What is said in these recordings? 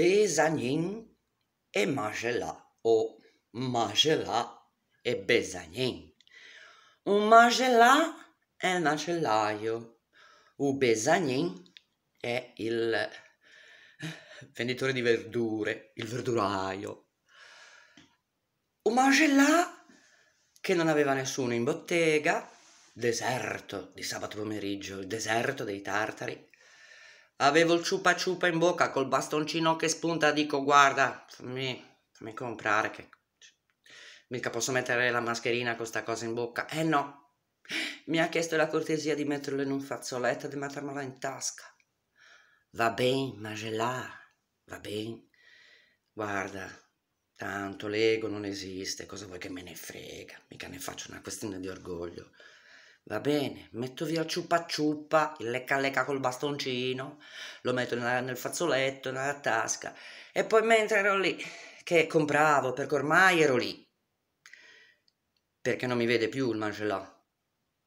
Besagnin e Magelà o Magelà e Besagnin. Un Magelà è il macellaio, un Besagnin è il venditore di verdure, il verduraio. Un Magelà che non aveva nessuno in bottega, deserto di sabato pomeriggio, il deserto dei tartari Avevo il ciupa ciupa in bocca col bastoncino che spunta, dico guarda, fammi, fammi comprare che mica posso mettere la mascherina con sta cosa in bocca. Eh no, mi ha chiesto la cortesia di metterlo in un fazzoletto e di mettermela in tasca. Va bene, ma ce l'ha, va bene. Guarda, tanto l'ego non esiste, cosa vuoi che me ne frega? Mica ne faccio una questione di orgoglio. Va bene, metto via il ciuppa ciuppa, il lecca lecca col bastoncino, lo metto nella, nel fazzoletto, nella tasca e poi mentre ero lì, che compravo, perché ormai ero lì, perché non mi vede più il Mangelà,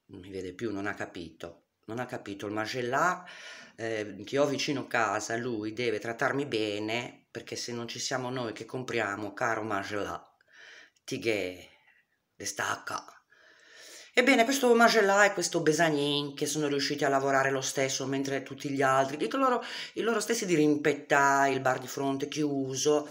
non mi vede più, non ha capito, non ha capito, il Mangelà eh, che ho vicino a casa, lui deve trattarmi bene, perché se non ci siamo noi che compriamo, caro Mangelà, ti che destacca Ebbene, questo Magellà e questo Besagnin che sono riusciti a lavorare lo stesso mentre tutti gli altri, dico loro, i loro stessi dirimpettai, il bar di fronte chiuso,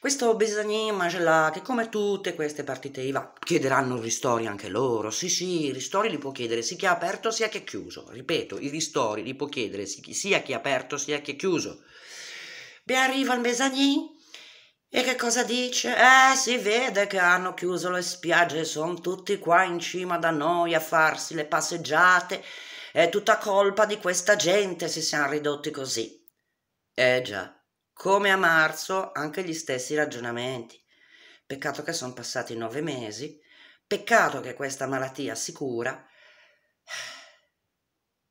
questo Besagnin, Magellà che come tutte queste partite IVA chiederanno ristori anche loro, sì sì, i ristori li può chiedere sia chi è aperto sia chi è chiuso, ripeto, i ristori li può chiedere sia chi è aperto sia chi è chiuso. Beh, arriva il Besagnin e che cosa dice? Eh, si vede che hanno chiuso le spiagge, sono tutti qua in cima da noi a farsi le passeggiate. È tutta colpa di questa gente se siamo ridotti così. Eh già, come a marzo, anche gli stessi ragionamenti. Peccato che sono passati nove mesi, peccato che questa malattia si cura.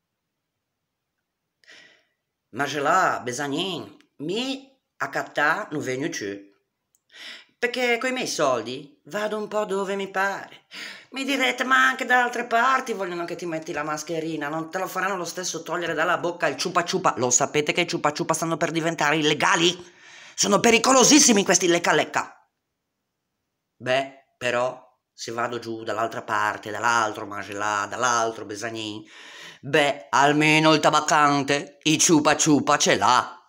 Ma ce l'ha, besagnin, mi catà non venio più perché coi miei soldi vado un po' dove mi pare. Mi direte, ma anche da altre parti vogliono che ti metti la mascherina, non te lo faranno lo stesso togliere dalla bocca il ciupa ciupa. Lo sapete che i ciupa ciupa stanno per diventare illegali? Sono pericolosissimi questi lecca lecca. Beh, però, se vado giù dall'altra parte, dall'altro Magelà, dall'altro Besagnin, beh, almeno il tabaccante, i ciupa ciupa ce l'ha.